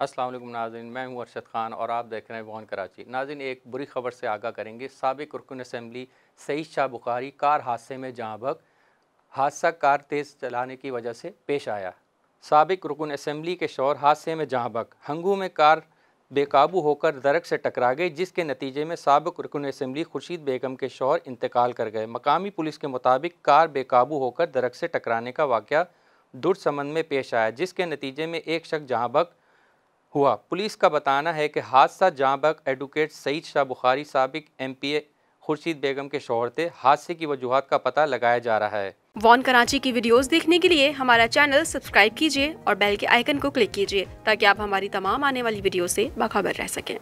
असलम नाजिन मैं हूँ अरशद खान और आप देख रहे हैं वॉन कराची नाजिन एक बुरी खबर से आगाह करेंगे सबक रुकन असम्बली सईद शाह बुखारी कार हादसे में जहाँ भग हादसा कार तेज़ चलाने की वजह से पेश आया सबक रुकन असम्बली के शोर हादसे में जहाँ भग हंगू में कार बेकाबू होकर दरक से टकरा गई जिसके नतीजे में सबक रुकन असम्बली खुर्शीद बेगम के शोर इंतकाल कर गए मकामी पुलिस के मुताबिक कार बेकाबू होकर दरक से टकराने का वाक़ दुरसमंद में पेश आया जिसके नतीजे में एक शख्स जहाँ भग हुआ पुलिस का बताना है कि हादसा जहाँ एडवोकेट सईद शाह बुखारी सबक M P A Khurshid Begum के शोहर थे हादसे की वजूहत का पता लगाया जा रहा है वॉन कराची की वीडियोस देखने के लिए हमारा चैनल सब्सक्राइब कीजिए और बेल के आइकन को क्लिक कीजिए ताकि आप हमारी तमाम आने वाली वीडियो से बाखबर रह सकें